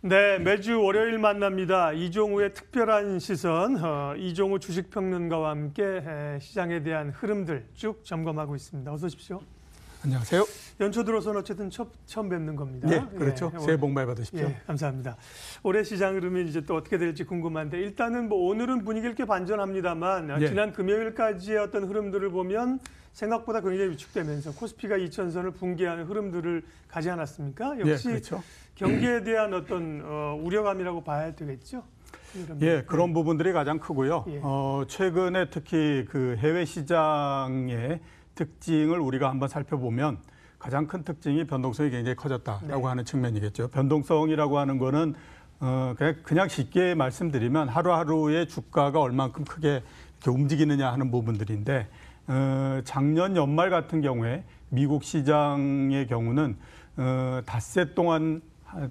네, 매주 월요일 만납니다. 이종우의 특별한 시선, 어, 이종우 주식평론가와 함께 시장에 대한 흐름들 쭉 점검하고 있습니다. 어서 오십시오. 안녕하세요. 연초 들어서는 어쨌든 첫, 처음 뵙는 겁니다. 네, 예, 그렇죠. 예, 새해 복 많이 받으십시오. 예, 감사합니다. 올해 시장 흐름이 이제 또 어떻게 될지 궁금한데 일단은 뭐 오늘은 분위기를 꽤 반전합니다만 예. 지난 금요일까지의 어떤 흐름들을 보면 생각보다 굉장히 위축되면서 코스피가 2천선을 붕괴하는 흐름들을 가지 않았습니까? 네, 역시 예, 그렇죠. 경기에 대한 어떤 어, 우려감이라고 봐야 되겠죠. 예, 그런 부분들이 가장 크고요. 예. 어, 최근에 특히 그 해외 시장의 특징을 우리가 한번 살펴보면 가장 큰 특징이 변동성이 굉장히 커졌다라고 네. 하는 측면이겠죠. 변동성이라고 하는 거는 어, 그냥, 그냥 쉽게 말씀드리면 하루하루의 주가가 얼만큼 크게 움직이느냐 하는 부분들인데 어, 작년 연말 같은 경우에 미국 시장의 경우는 어, 닷새 동안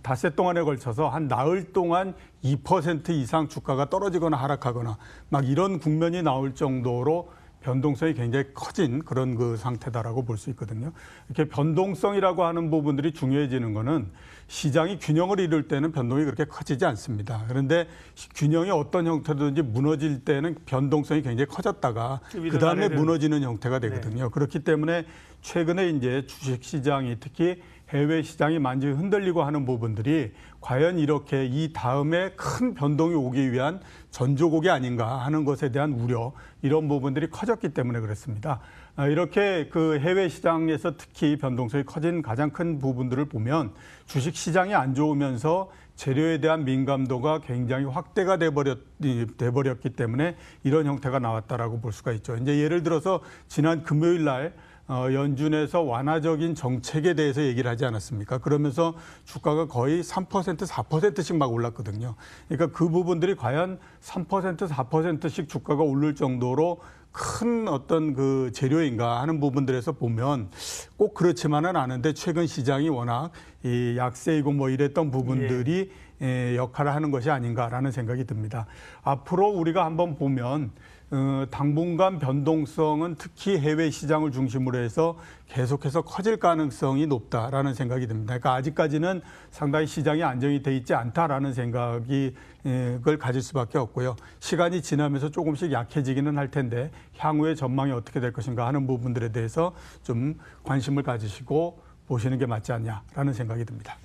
닷새 동안에 걸쳐서 한 나흘 동안 2% 이상 주가가 떨어지거나 하락하거나 막 이런 국면이 나올 정도로 변동성이 굉장히 커진 그런 그 상태다라고 볼 수 있거든요. 이렇게 변동성이라고 하는 부분들이 중요해지는 거는 시장이 균형을 이룰 때는 변동이 그렇게 커지지 않습니다. 그런데 균형이 어떤 형태든지 무너질 때는 변동성이 굉장히 커졌다가 그 다음에 무너지는 형태가 네. 되거든요. 네. 그렇기 때문에 최근에 이제 주식 시장이 특히 해외 시장이 많이 흔들리고 하는 부분들이 과연 이렇게 이 다음에 큰 변동이 오기 위한 전조곡이 아닌가 하는 것에 대한 우려 이런 부분들이 커졌기 때문에 그렇습니다. 아, 이렇게 그 해외 시장에서 특히 변동성이 커진 가장 큰 부분들을 보면 주식 시장이 안 좋으면서 재료에 대한 민감도가 굉장히 확대가 돼버렸, 돼버렸기 때문에 이런 형태가 나왔다라고 볼 수가 있죠. 이제 예를 들어서 지난 금요일 날 어, 연준에서 완화적인 정책에 대해서 얘기를 하지 않았습니까? 그러면서 주가가 거의 3% 4%씩 막 올랐거든요. 그러니까 그 부분들이 과연 3% 4%씩 주가가 오를 정도로 큰 어떤 그 재료인가 하는 부분들에서 보면 꼭 그렇지만은 않은데 최근 시장이 워낙 이 약세이고 뭐 이랬던 부분들이 예. 예, 역할을 하는 것이 아닌가라는 생각이 듭니다. 앞으로 우리가 한번 보면 어, 당분간 변동성은 특히 해외 시장을 중심으로 해서 계속해서 커질 가능성이 높다라는 생각이 듭니다. 그러니까 아직까지는 상당히 시장이 안정이 돼 있지 않다라는 생각이 그걸 가질 수밖에 없고요. 시간이 지나면서 조금씩 약해지기는 할 텐데 향후의 전망이 어떻게 될 것인가 하는 부분들에 대해서 좀 관심을 가지시고 보시는 게 맞지 않냐라는 생각이 듭니다.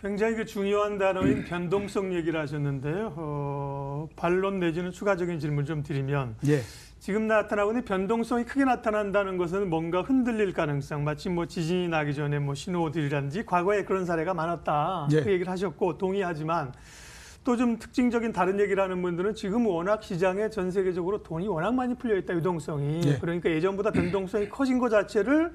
굉장히 그 중요한 단어인 변동성 얘기를 하셨는데요. 어, 반론 내지는 추가적인 질문 좀 드리면 예. 지금 나타나고 있는 변동성이 크게 나타난다는 것은 뭔가 흔들릴 가능성, 마치 뭐 지진이 나기 전에 뭐신호들이라든지 과거에 그런 사례가 많았다 예. 그 얘기를 하셨고 동의하지만 또 좀 특징적인 다른 얘기를 하는 분들은 지금 워낙 시장에 전 세계적으로 돈이 워낙 많이 풀려 있다 유동성이 예. 그러니까 예전보다 변동성이 커진 것 자체를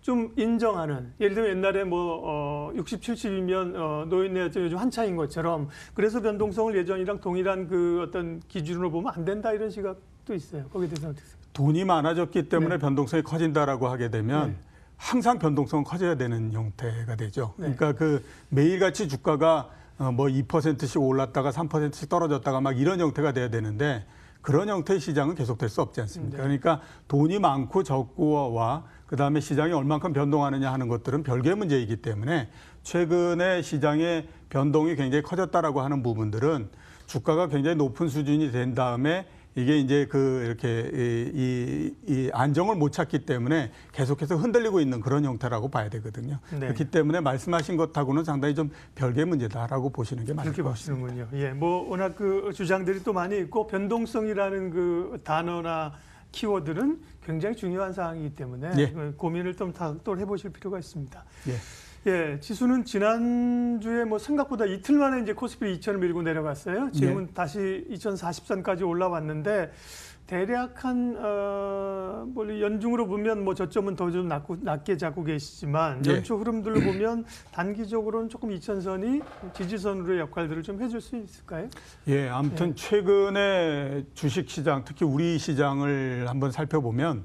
좀 인정하는 예를 들면 옛날에 뭐 어, 60, 70이면 어, 노인의 네 요즘 한창인 것처럼 그래서 변동성을 예전이랑 동일한 그 어떤 기준으로 보면 안 된다 이런 시각도 있어요. 거기에 대해서 어떻게 생각하세요? 돈이 많아졌기 때문에 네. 변동성이 커진다라고 하게 되면 네. 항상 변동성은 커져야 되는 형태가 되죠. 네. 그러니까 그 매일같이 주가가 어, 뭐 2%씩 올랐다가 3%씩 떨어졌다가 막 이런 형태가 돼야 되는데 그런 형태의 시장은 계속될 수 없지 않습니까? 네. 그러니까 돈이 많고 적고와 그다음에 시장이 얼만큼 변동하느냐 하는 것들은 별개의 문제이기 때문에 최근에 시장의 변동이 굉장히 커졌다라고 하는 부분들은 주가가 굉장히 높은 수준이 된 다음에 이게 이제 그 이렇게 이, 이, 이 안정을 못 찾기 때문에 계속해서 흔들리고 있는 그런 형태라고 봐야 되거든요. 네. 그렇기 때문에 말씀하신 것하고는 상당히 좀 별개의 문제다라고 보시는 게 맞을 것 같습니다. 보시는군요. 예, 뭐 워낙 그 주장들이 또 많이 있고 변동성이라는 그 단어나 키워드는 굉장히 중요한 사항이기 때문에 예. 그 고민을 좀다각 해보실 필요가 있습니다. 예. 예. 지수는 지난주에 뭐 생각보다 이틀 만에 이제 코스피 2000을 밀고 내려갔어요. 지금은 예. 다시 2040선까지 올라왔는데 대략 한 어, 뭐, 연중으로 보면 뭐 저점은 더 좀 낮게 고낮 잡고 계시지만 예. 연초 흐름들로 보면 단기적으로는 조금 2천선이 지지선으로의 역할들을 좀 해줄 수 있을까요? 예, 아무튼 예. 최근에 주식시장 특히 우리 시장을 한번 살펴보면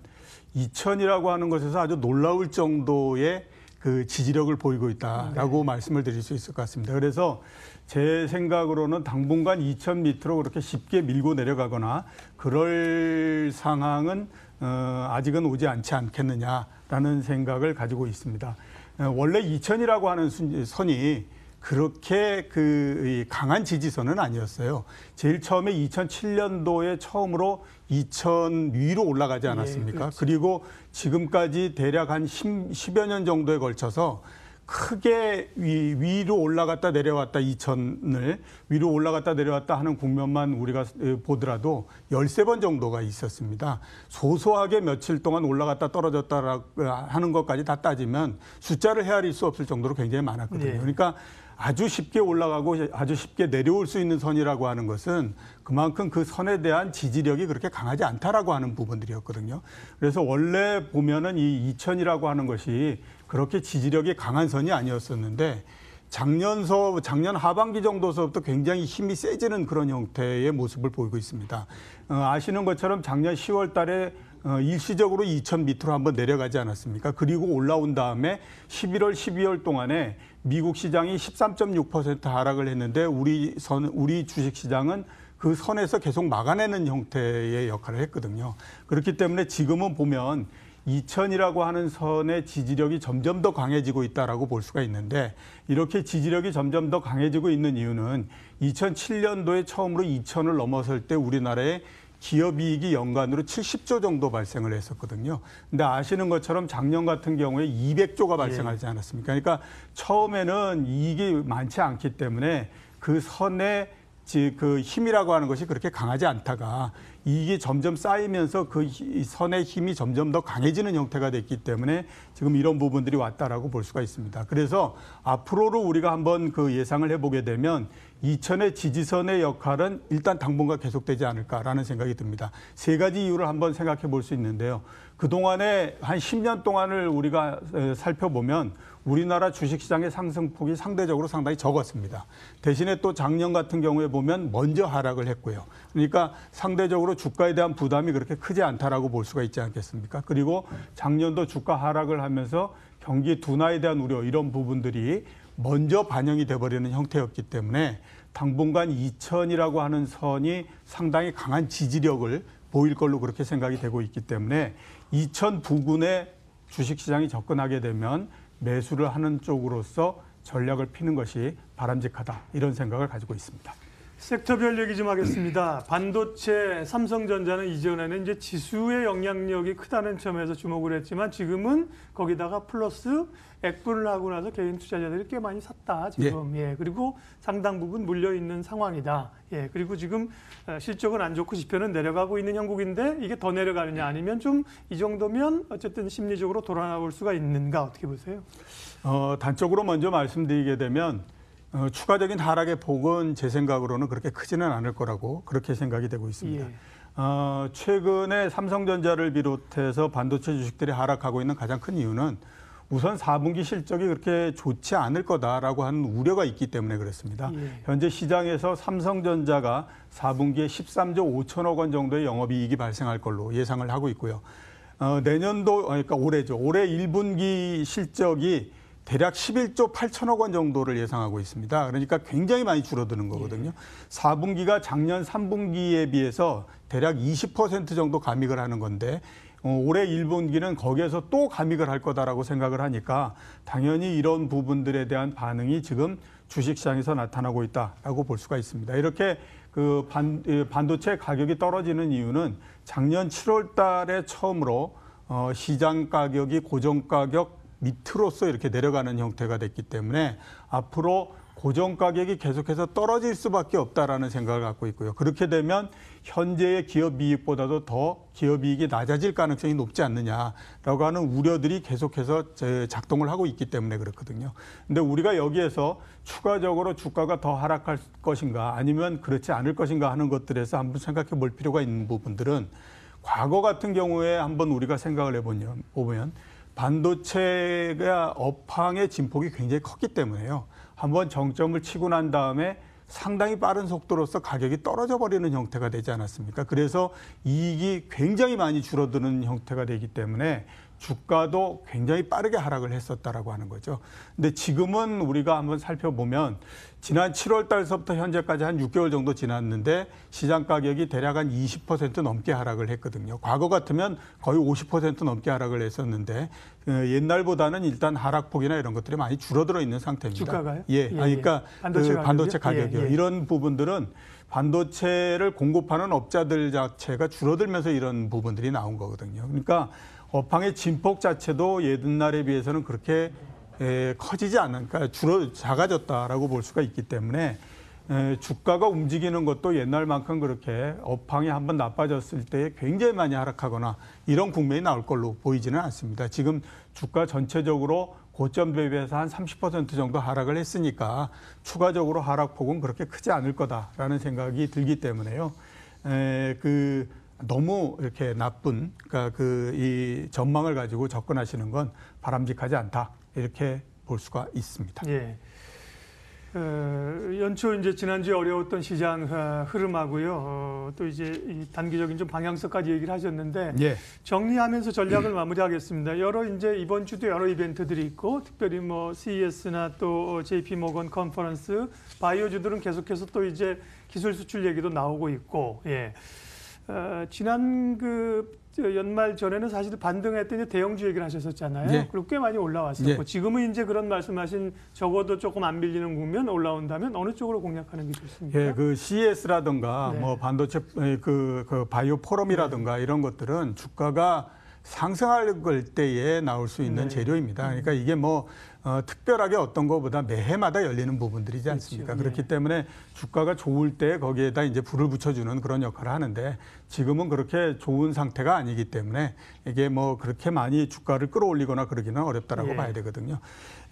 2천이라고 하는 것에서 아주 놀라울 정도의 그 지지력을 보이고 있다라고 네. 말씀을 드릴 수 있을 것 같습니다. 그래서 제 생각으로는 당분간 2 0 0 밑으로 그렇게 쉽게 밀고 내려가거나 그럴 상황은 어, 아직은 오지 않지 않겠느냐라는 생각을 가지고 있습니다. 어, 원래 2천이라고 하는 선이 그렇게 그 강한 지지선은 아니었어요. 제일 처음에 2007년도에 처음으로 2000 위로 올라가지 예, 않았습니까? 예, 그리고 지금까지 대략 한 10, 여년 정도에 걸쳐서 크게 위, 로 올라갔다 내려왔다 2천을 위로 올라갔다 내려왔다 하는 국면만 우리가 보더라도 13번 정도가 있었습니다. 소소하게 며칠 동안 올라갔다 떨어졌다 아, 하는 것까지 다 따지면 숫자를 헤아릴 수 없을 정도로 굉장히 많았거든요. 네. 그러니까 아주 쉽게 올라가고 아주 쉽게 내려올 수 있는 선이라고 하는 것은 그만큼 그 선에 대한 지지력이 그렇게 강하지 않다라고 하는 부분들이었거든요. 그래서 원래 보면은 이 이천이라고 하는 것이 그렇게 지지력이 강한 선이 아니었었는데 작년서 작년 하반기 정도서부터 굉장히 힘이 세지는 그런 형태의 모습을 보이고 있습니다. 어, 아시는 것처럼 작년 10월 달에 어, 일시적으로 2,000 밑으로 한번 내려가지 않았습니까? 그리고 올라온 다음에 11월, 12월 동안에 미국 시장이 13.6% 하락을 했는데 우리 선 우리 주식 시장은 그 선에서 계속 막아내는 형태의 역할을 했거든요. 그렇기 때문에 지금은 보면 2천이라고 하는 선의 지지력이 점점 더 강해지고 있다라고 볼 수가 있는데 이렇게 지지력이 점점 더 강해지고 있는 이유는 2007년도에 처음으로 2천을 넘어설 때 우리나라의 기업이익이 연간으로 70조 정도 발생을 했었거든요. 근데 아시는 것처럼 작년 같은 경우에 200조가 발생하지 예. 않았습니까? 그러니까 처음에는 이익이 많지 않기 때문에 그 선의 그 힘이라고 하는 것이 그렇게 강하지 않다가 이게 점점 쌓이면서 그 선의 힘이 점점 더 강해지는 형태가 됐기 때문에 지금 이런 부분들이 왔다라고 볼 수가 있습니다. 그래서 앞으로로 우리가 한번 그 예상을 해보게 되면 이천의 지지선의 역할은 일단 당분간 계속되지 않을까라는 생각이 듭니다. 세 가지 이유를 한번 생각해 볼 수 있는데요. 그동안에 한 10년 동안을 우리가 살펴보면 우리나라 주식시장의 상승폭이 상대적으로 상당히 적었습니다. 대신에 또 작년 같은 경우에 보면 먼저 하락을 했고요. 그러니까 상대적으로 전반적으로 주가에 대한 부담이 그렇게 크지 않다라고 볼 수가 있지 않겠습니까? 그리고 작년도 주가 하락을 하면서 경기 둔화에 대한 우려 이런 부분들이 먼저 반영이 돼버리는 형태였기 때문에 당분간 2천이라고 하는 선이 상당히 강한 지지력을 보일 걸로 그렇게 생각이 되고 있기 때문에 2천 부근에 주식시장이 접근하게 되면 매수를 하는 쪽으로서 전략을 피는 것이 바람직하다 이런 생각을 가지고 있습니다. 섹터별 얘기 좀 하겠습니다. 반도체, 삼성전자는 이전에는 이제 지수의 영향력이 크다는 점에서 주목을 했지만 지금은 거기다가 플러스 액분을 하고 나서 개인 투자자들이 꽤 많이 샀다 지금 예, 예. 그리고 상당 부분 물려 있는 상황이다 예 그리고 지금 어, 실적은 안 좋고 지표는 내려가고 있는 형국인데 이게 더 내려가느냐 아니면 좀 이 정도면 어쨌든 심리적으로 돌아나올 수가 있는가 어떻게 보세요? 어 단적으로 먼저 말씀드리게 되면 어, 추가적인 하락의 폭은 제 생각으로는 그렇게 크지는 않을 거라고 그렇게 생각이 되고 있습니다. 예. 어, 최근에 삼성전자를 비롯해서 반도체 주식들이 하락하고 있는 가장 큰 이유는 우선 4분기 실적이 그렇게 좋지 않을 거다라고 하는 우려가 있기 때문에 그렇습니다. 예. 현재 시장에서 삼성전자가 4분기에 13조 5천억 원 정도의 영업이익이 발생할 걸로 예상을 하고 있고요. 어, 내년도 어, 그러니까 올해죠. 올해 1분기 실적이 대략 11조 8천억 원 정도를 예상하고 있습니다. 그러니까 굉장히 많이 줄어드는 거거든요. 예. 4분기가 작년 3분기에 비해서 대략 20% 정도 감익을 하는 건데 어, 올해 1분기는 거기에서 또 감익을 할 거다라고 생각을 하니까 당연히 이런 부분들에 대한 반응이 지금 주식시장에서 나타나고 있다라고 볼 수가 있습니다. 이렇게 그 반, 예, 반도체 가격이 떨어지는 이유는 작년 7월 달에 처음으로 어, 시장 가격이 고정 가격 밑으로서 이렇게 내려가는 형태가 됐기 때문에 앞으로 고정 가격이 계속해서 떨어질 수밖에 없다라는 생각을 갖고 있고요. 그렇게 되면 현재의 기업 이익보다도 더 기업 이익이 낮아질 가능성이 높지 않느냐라고 하는 우려들이 계속해서 작동을 하고 있기 때문에 그렇거든요. 근데 우리가 여기에서 추가적으로 주가가 더 하락할 것인가 아니면 그렇지 않을 것인가 하는 것들에서 한번 생각해 볼 필요가 있는 부분들은 과거 같은 경우에 한번 우리가 생각을 해보면 반도체가 업황의 진폭이 굉장히 컸기 때문에요. 한번 정점을 치고 난 다음에 상당히 빠른 속도로서 가격이 떨어져 버리는 형태가 되지 않았습니까? 그래서 이익이 굉장히 많이 줄어드는 형태가 되기 때문에 주가도 굉장히 빠르게 하락을 했었다라고 하는 거죠. 근데 지금은 우리가 한번 살펴보면 지난 7월 달서부터 현재까지 한 6개월 정도 지났는데 시장 가격이 대략 한 20% 넘게 하락을 했거든요. 과거 같으면 거의 50% 넘게 하락을 했었는데 그 옛날보다는 일단 하락폭이나 이런 것들이 많이 줄어들어 있는 상태입니다. 주가가요? 예. 예, 아, 그러니까 그 반도체, 그 반도체 가격이요. 예, 예. 이런 부분들은 반도체를 공급하는 업자들 자체가 줄어들면서 이런 부분들이 나온 거거든요. 그러니까 어팡의 진폭 자체도 예전날에 비해서는 그렇게 에, 커지지 않으니까 그러니까 줄어 작아졌다라고 볼 수가 있기 때문에 에, 주가가 움직이는 것도 옛날만큼 그렇게 업황이 한번 나빠졌을 때 굉장히 많이 하락하거나 이런 국면이 나올 걸로 보이지는 않습니다. 지금 주가 전체적으로 고점 대비해서 한 30% 정도 하락을 했으니까 추가적으로 하락폭은 그렇게 크지 않을 거다라는 생각이 들기 때문에요. 에, 그 너무 이렇게 나쁜 그러니까 그 이 전망을 가지고 접근하시는 건 바람직하지 않다 이렇게 볼 수가 있습니다. 예. 어, 연초 이제 지난주에 어려웠던 시장 어, 흐름하고요. 어, 또 이제 단기적인 좀 방향성까지 얘기를 하셨는데 예. 정리하면서 전략을 예. 마무리하겠습니다. 여러 이제 이번 주도 여러 이벤트들이 있고 특별히 뭐 CES나 또 JP 어, 모건 컨퍼런스 바이오주들은 계속해서 또 이제 기술 수출 얘기도 나오고 있고 예. 어, 지난 그 연말 전에는 사실 반등했더니 대형주 얘기를 하셨었잖아요. 예. 그리고 꽤 많이 올라왔었고 예. 지금은 이제 그런 말씀하신 적어도 조금 안 밀리는 국면 올라온다면 어느 쪽으로 공략하는 게 좋습니까? 예, 그 CS라든가 네. 뭐 반도체 예, 그, 그 바이오 포럼이라든가 네. 이런 것들은 주가가 상승할 때에 나올 수 있는 네. 재료입니다. 그러니까 음. 이게 뭐 어, 특별하게 어떤 것보다 매해마다 열리는 부분들이지 그렇죠. 않습니까? 그렇죠. 그렇기 예. 때문에 주가가 좋을 때 거기에다 이제 불을 붙여주는 그런 역할을 하는데 지금은 그렇게 좋은 상태가 아니기 때문에 이게 뭐 그렇게 많이 주가를 끌어올리거나 그러기는 어렵다라고 예. 봐야 되거든요.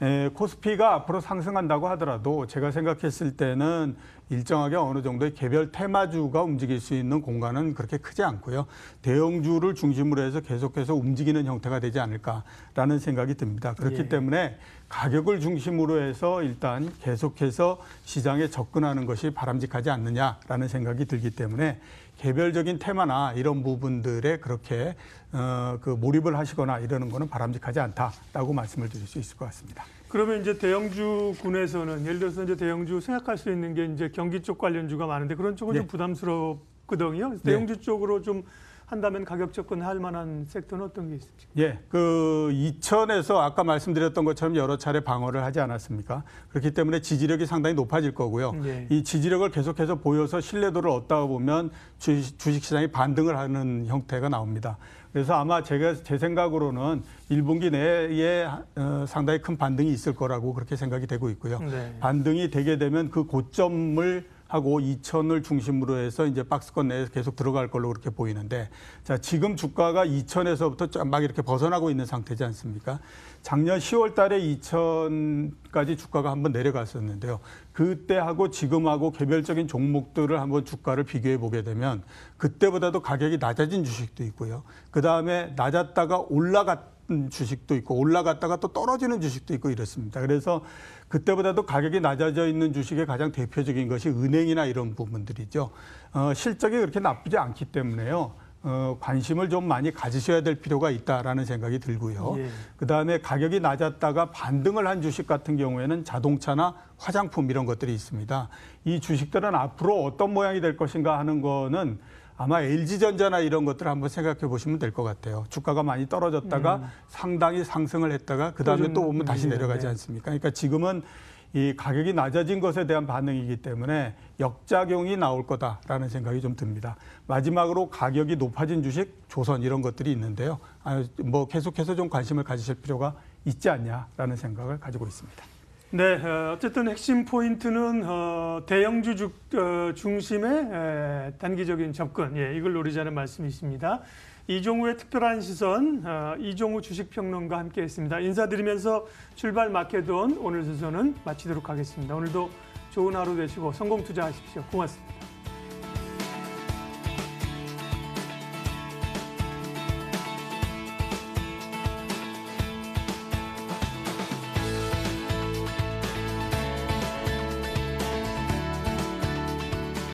에, 예, 코스피가 앞으로 상승한다고 하더라도 제가 생각했을 때는 일정하게 어느 정도의 개별 테마주가 움직일 수 있는 공간은 그렇게 크지 않고요. 대형주를 중심으로 해서 계속해서 움직이는 형태가 되지 않을까라는 생각이 듭니다. 그렇기 예. 때문에 가격을 중심으로 해서 일단 계속해서 시장에 접근하는 것이 바람직하지 않느냐라는 생각이 들기 때문에 개별적인 테마나 이런 부분들에 그렇게 어, 그 몰입을 하시거나 이러는 거는 바람직하지 않다라고 말씀을 드릴 수 있을 것 같습니다. 그러면 이제 대형주군에서는 예를 들어서 이제 대형주 생각할 수 있는 게 이제 경기 쪽 관련주가 많은데 그런 쪽은 네. 좀 예. 부담스럽거든요. 예. 대형주 네. 쪽으로 좀 한다면 가격 접근할 만한 섹터는 어떤 게 있습니까? 예, 그 이천에서 아까 말씀드렸던 것처럼 여러 차례 방어를 하지 않았습니까? 그렇기 때문에 지지력이 상당히 높아질 거고요. 예. 이 지지력을 계속해서 보여서 신뢰도를 얻다 보면 주식, 시장이 반등을 하는 형태가 나옵니다. 그래서 아마 제가 제 생각으로는 1분기 내에 어, 상당히 큰 반등이 있을 거라고 그렇게 생각이 되고 있고요. 네. 반등이 되게 되면 그 고점을 하고 2천을 중심으로 해서 이제 박스권 내에 서 계속 들어갈 걸로 그렇게 보이는데 자 지금 주가가 2천에서부터 막 이렇게 벗어나고 있는 상태지 않습니까? 작년 10월 달에 2천까지 주가가 한번 내려갔었는데요. 그때하고 지금하고 개별적인 종목들을 한번 주가를 비교해 보게 되면 그때보다도 가격이 낮아진 주식도 있고요. 그다음에 낮았다가 올라갔 음, 주식도 있고 올라갔다가 또 떨어지는 주식도 있고 이렇습니다. 그래서 그때보다도 가격이 낮아져 있는 주식의 가장 대표적인 것이 은행이나 이런 부분들이죠. 어, 실적이 그렇게 나쁘지 않기 때문에요. 어, 관심을 좀 많이 가지셔야 될 필요가 있다라는 생각이 들고요. 예. 그다음에 가격이 낮았다가 반등을 한 주식 같은 경우에는 자동차나 화장품 이런 것들이 있습니다. 이 주식들은 앞으로 어떤 모양이 될 것인가 하는 거는 아마 LG전자나 이런 것들을 한번 생각해 보시면 될 것 같아요. 주가가 많이 떨어졌다가 음. 상당히 상승을 했다가 그 다음에 또 오면 다시 내려가지 네. 않습니까? 그러니까 지금은 이 가격이 낮아진 것에 대한 반응이기 때문에 역작용이 나올 거다라는 생각이 좀 듭니다. 마지막으로 가격이 높아진 주식, 조선 이런 것들이 있는데요. 아, 뭐 계속해서 좀 관심을 가지실 필요가 있지 않냐라는 생각을 가지고 있습니다. 네, 어, 어쨌든 핵심 포인트는 어, 대형주 어, 중심의 단기적인 접근, 예, 이걸 노리자는 말씀이십니다. 이종우의 특별한 시선, 이종우 주식평론가 함께했습니다. 인사드리면서 출발 마케온 오늘 순서는 마치도록 하겠습니다. 오늘도 좋은 하루 되시고 성공 투자하십시오. 고맙습니다.